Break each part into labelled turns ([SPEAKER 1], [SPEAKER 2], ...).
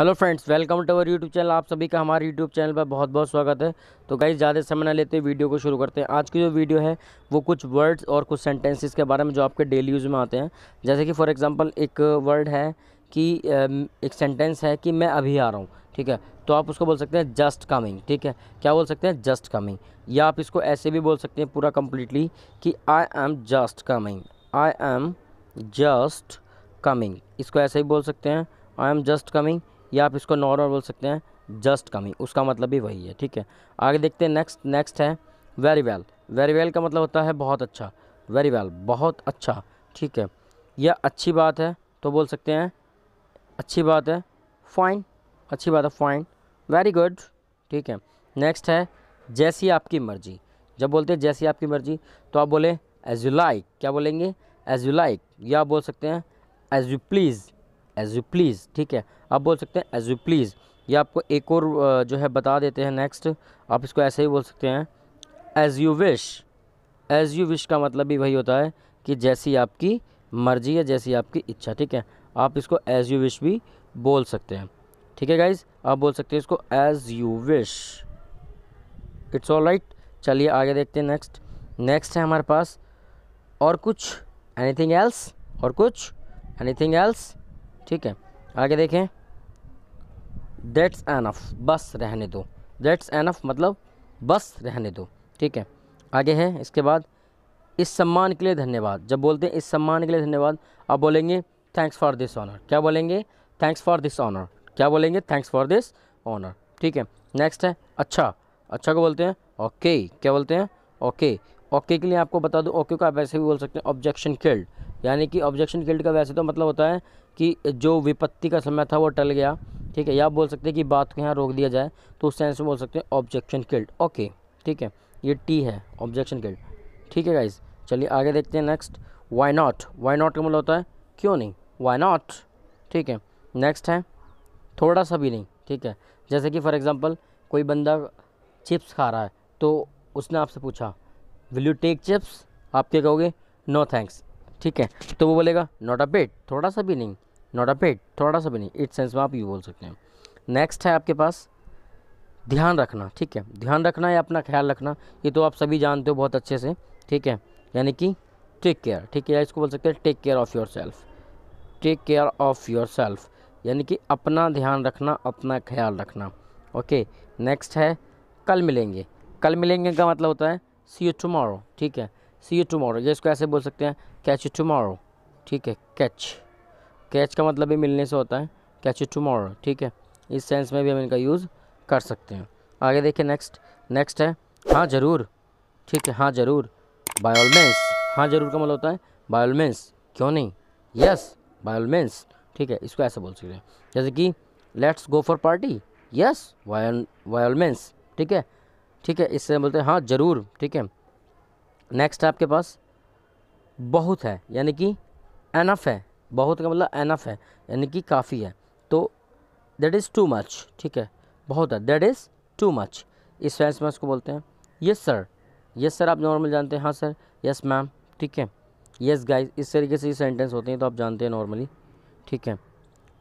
[SPEAKER 1] Hello friends welcome to our YouTube channel आप सभी का हमारे यूट्यूब चैनल पर बहुत बहुत स्वागत है तो गाइज ज़्यादा समय ना लेते हैं वीडियो को शुरू करते हैं आज की जो वीडियो है वो कुछ वर्ड्स और कुछ सेंटेंसेस के बारे में जो आपके डेली यूज़ में आते हैं जैसे कि फॉर एग्जांपल एक वर्ड है कि एक सेंटेंस है कि मैं अभी आ रहा हूँ ठीक है तो आप उसको बोल सकते हैं जस्ट कमिंग ठीक है क्या बोल सकते हैं जस्ट कमिंग या आप इसको ऐसे भी बोल सकते हैं पूरा कम्प्लीटली कि I am just coming I am just coming इसको ऐसे ही बोल सकते हैं आई एम जस्ट कमिंग या आप इसको नॉर्मल बोल सकते हैं जस्ट कमी उसका मतलब भी वही है ठीक है आगे देखते हैं नेक्स्ट नेक्स्ट है वेरी वेल वेरी वेल का मतलब होता है बहुत अच्छा वेरी वेल बहुत अच्छा ठीक है यह अच्छी बात है तो बोल सकते हैं अच्छी बात है फाइन अच्छी बात है फाइन वेरी गुड ठीक है नेक्स्ट है जैसी आपकी मर्जी जब बोलते हैं जैसी आपकी मर्जी तो आप बोले एज यू लाइक क्या बोलेंगे एज यू लाइक या आप बोल सकते हैं as you please as you please ठीक है आप बोल सकते हैं एज यू प्लीज़ ये आपको एक और जो है बता देते हैं नेक्स्ट आप इसको ऐसे ही बोल सकते हैं as you wish as you wish का मतलब भी वही होता है कि जैसी आपकी मर्जी है जैसी आपकी इच्छा ठीक है आप इसको एज़ यू विश भी बोल सकते हैं ठीक है गाइज आप बोल सकते हैं इसको as you wish it's all right चलिए आगे देखते हैं नेक्स्ट नेक्स्ट है हमारे पास और कुछ एनीथिंग एल्स और कुछ एनीथिंग एल्स ठीक है आगे देखें डेट्स एनफ बस रहने दो डेट्स एनफ मतलब बस रहने दो ठीक है आगे है इसके बाद इस सम्मान के लिए धन्यवाद जब बोलते हैं इस सम्मान के लिए धन्यवाद आप बोलेंगे थैंक्स फॉर दिस ऑनर क्या बोलेंगे थैंक्स फॉर दिस ऑनर क्या बोलेंगे थैंक्स फॉर दिस ऑनर ठीक है नेक्स्ट है अच्छा अच्छा को बोलते हैं ओके okay. क्या बोलते हैं ओके okay. ओके okay के लिए आपको बता दूँ ओके को आप वैसे भी बोल सकते हैं ऑब्जेक्शन किल्ड यानी कि ऑब्जेक्शन किल्ड का वैसे तो मतलब होता है कि जो विपत्ति का समय था वो टल गया ठीक है या बोल सकते हैं कि बात को यहाँ रोक दिया जाए तो उस सेंस में बोल सकते हैं ऑब्जेक्शन किल्ड ओके ठीक है ये टी है ऑब्जेक्शन किल्ड ठीक है गाइज चलिए आगे देखते हैं next why not why not का मतलब होता है क्यों नहीं वाई नॉट ठीक है नेक्स्ट है थोड़ा सा भी नहीं ठीक है जैसे कि फॉर एग्ज़ाम्पल कोई बंदा चिप्स खा रहा है तो उसने आपसे पूछा विल यू टेक चिप्स आप क्या कहोगे नो थैंक्स ठीक है तो वो बोलेगा नॉट अ बेट थोड़ा सा भी नहीं नॉट अ पेट थोड़ा सा भी नहीं इट सेंस में आप यू बोल सकते हैं नेक्स्ट है आपके पास ध्यान रखना ठीक है ध्यान रखना या अपना ख्याल रखना ये तो आप सभी जानते हो बहुत अच्छे से ठीक है यानी कि टेक केयर ठीक है इसको बोल सकते हैं take care of yourself take care of yourself यानी कि अपना ध्यान रखना अपना ख्याल रखना ओके नेक्स्ट है कल मिलेंगे कल मिलेंगे का मतलब होता है सी यू टुमारो ठीक है सी यू टुमारो ये इसको ऐसे बोल सकते हैं कैच यू टुमारो ठीक है कैच कैच का मतलब भी मिलने से होता है कैच इट मोर ठीक है इस सेंस में भी हम इनका यूज़ कर सकते हैं आगे देखिए नेक्स्ट नेक्स्ट है हाँ ज़रूर ठीक है हाँ ज़रूर बायोलमेंस हाँ ज़रूर का मतलब होता है बायोलमेंस क्यों नहीं यस बायोलमेंस ठीक है इसको ऐसा बोल सकते हैं जैसे कि let's go for party yes वायोलमेंस ठीक है ठीक है इससे बोलते हैं हाँ ज़रूर ठीक है नेक्स्ट है आपके पास बहुत है यानी कि एनफ है बहुत का मतलब एनफ है यानी कि काफ़ी है तो देट इज़ टू मच ठीक है बहुत है देट इज़ टू मच इस फैंस में उसको बोलते हैं यस सर यस सर आप नॉर्मल जानते हैं हाँ सर यस मैम ठीक है यस गाइस इस तरीके से ये सेंटेंस होते हैं तो आप जानते हैं नॉर्मली ठीक है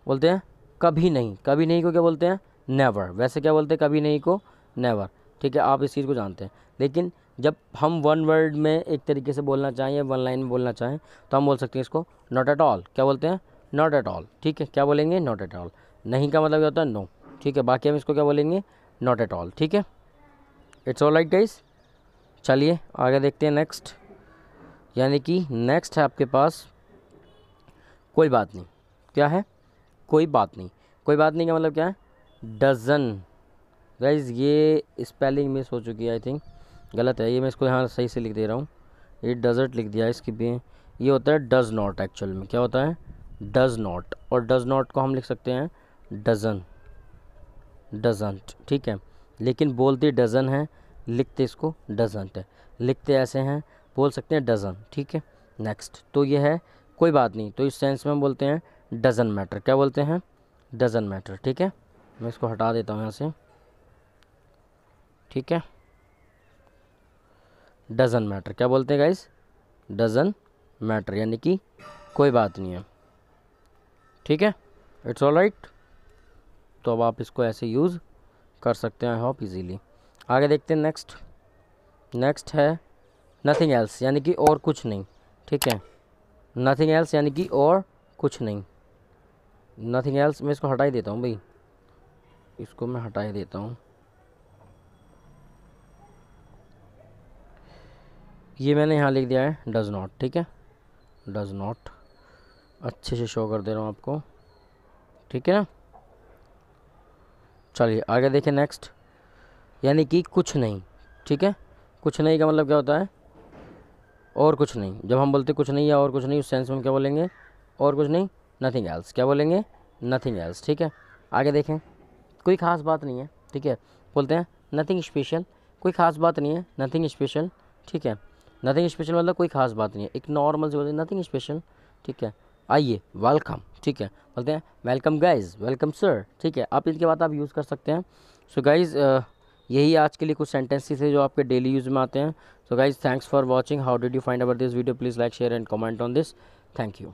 [SPEAKER 1] बोलते हैं कभी नहीं कभी नहीं को क्या बोलते हैं नेवर वैसे क्या बोलते हैं कभी नहीं को नेवर ठीक है आप इस चीज़ को जानते हैं लेकिन जब हम वन वर्ड में एक तरीके से बोलना चाहें या वन लाइन में बोलना चाहें तो हम बोल सकते हैं इसको नॉट एट ऑल क्या बोलते हैं नॉट एट ऑल ठीक है क्या बोलेंगे नॉट एट ऑल नहीं का मतलब क्या होता है नो ठीक है बाकी हम इसको क्या बोलेंगे नॉट एट ऑल ठीक है इट्स ऑल राइट गाइस चलिए आगे देखते हैं नेक्स्ट यानी कि नेक्स्ट है आपके पास कोई बात नहीं क्या है कोई बात नहीं कोई बात नहीं का मतलब क्या है डजन गाइज ये स्पेलिंग मिस हो चुकी है आई थिंक गलत है ये मैं इसको यहाँ सही से लिख दे रहा हूँ ये डजर्ट लिख दिया इसकी भी ये होता है डज नॉट एक्चुअल में क्या होता है डज नॉट और डज नॉट को हम लिख सकते हैं डजन डजंट ठीक है लेकिन बोलते डजन है लिखते इसको डजंट है लिखते ऐसे हैं बोल सकते हैं डजन ठीक है नेक्स्ट तो ये है कोई बात नहीं तो इस सेंस में हम बोलते हैं डजन मैटर क्या बोलते हैं डजन मैटर ठीक है मैं इसको हटा देता हूँ यहाँ से ठीक है डजन मैटर क्या बोलते हैं गाइस डजन मैटर यानी कि कोई बात नहीं है ठीक है इट्स ऑल राइट तो अब आप इसको ऐसे यूज़ कर सकते हैं आई होप इजीली आगे देखते हैं नेक्स्ट नेक्स्ट है नथिंग एल्स यानी कि और कुछ नहीं ठीक है नथिंग एल्स यानी कि और कुछ नहीं नथिंग एल्स मैं इसको हटा ही देता हूँ भाई इसको मैं हटा ही देता हूँ ये मैंने यहाँ लिख दिया है डज़ नॉट ठीक है डज़ नॉट अच्छे से शो कर दे रहा हूँ आपको ठीक है ना चलिए आगे देखें नेक्स्ट यानी कि कुछ नहीं ठीक है कुछ नहीं का मतलब क्या होता है और कुछ नहीं जब हम बोलते कुछ नहीं या और कुछ नहीं उस सेंस में हम क्या बोलेंगे और कुछ नहीं नथिंग एल्स क्या बोलेंगे नथिंग एल्स ठीक है आगे देखें कोई ख़ास बात नहीं है ठीक है बोलते हैं नथिंग स्पेशल कोई ख़ास बात नहीं है नथिंग स्पेशल ठीक है नथिंग स्पेशल मतलब कोई खास बात नहीं है एक नॉर्मल से बोलते हैं नथिंग स्पेशल ठीक है आइए वेलकम ठीक है बोलते हैं वेलकम गाइज वेलकम सर ठीक है आप इनके बाद आप यूज़ कर सकते हैं सो so, गाइज़ यही आज के लिए कुछ सेंटेंसेस थे जो आपके डेली यूज़ में आते हैं so guys thanks for watching how did you find our this video please like share and comment on this thank you